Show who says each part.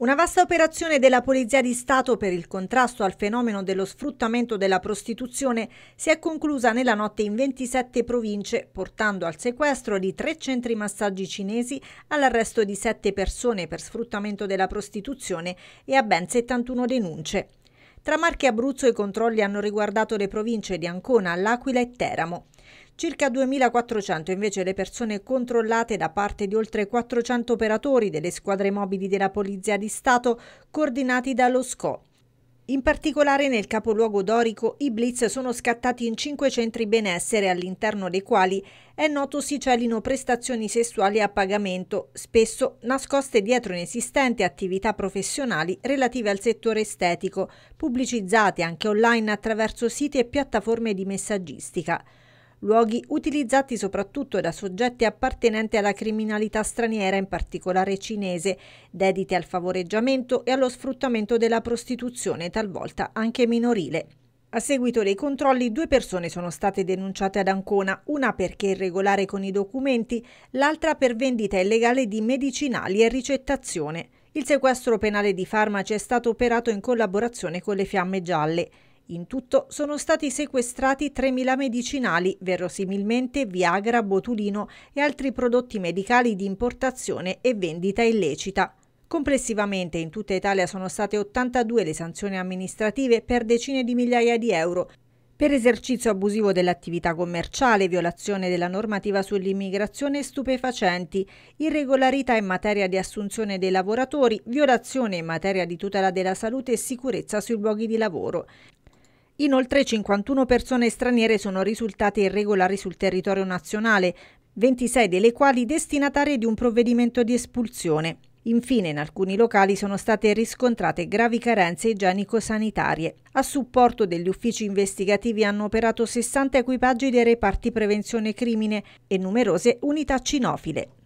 Speaker 1: Una vasta operazione della Polizia di Stato per il contrasto al fenomeno dello sfruttamento della prostituzione si è conclusa nella notte in 27 province, portando al sequestro di tre centri massaggi cinesi, all'arresto di sette persone per sfruttamento della prostituzione e a ben 71 denunce. Tra Marche e Abruzzo i controlli hanno riguardato le province di Ancona, L'Aquila e Teramo. Circa 2.400 invece le persone controllate da parte di oltre 400 operatori delle squadre mobili della Polizia di Stato coordinati dallo SCO. In particolare nel capoluogo dorico i blitz sono scattati in cinque centri benessere all'interno dei quali è noto si celino prestazioni sessuali a pagamento, spesso nascoste dietro inesistenti attività professionali relative al settore estetico, pubblicizzate anche online attraverso siti e piattaforme di messaggistica luoghi utilizzati soprattutto da soggetti appartenenti alla criminalità straniera, in particolare cinese, dediti al favoreggiamento e allo sfruttamento della prostituzione, talvolta anche minorile. A seguito dei controlli due persone sono state denunciate ad Ancona, una perché irregolare con i documenti, l'altra per vendita illegale di medicinali e ricettazione. Il sequestro penale di farmaci è stato operato in collaborazione con le Fiamme Gialle. In tutto sono stati sequestrati 3.000 medicinali, verosimilmente Viagra, Botulino e altri prodotti medicali di importazione e vendita illecita. Complessivamente in tutta Italia sono state 82 le sanzioni amministrative per decine di migliaia di euro, per esercizio abusivo dell'attività commerciale, violazione della normativa sull'immigrazione e stupefacenti, irregolarità in materia di assunzione dei lavoratori, violazione in materia di tutela della salute e sicurezza sui luoghi di lavoro. Inoltre 51 persone straniere sono risultate irregolari sul territorio nazionale, 26 delle quali destinatarie di un provvedimento di espulsione. Infine, in alcuni locali sono state riscontrate gravi carenze igienico-sanitarie. A supporto degli uffici investigativi hanno operato 60 equipaggi dei reparti prevenzione crimine e numerose unità cinofile.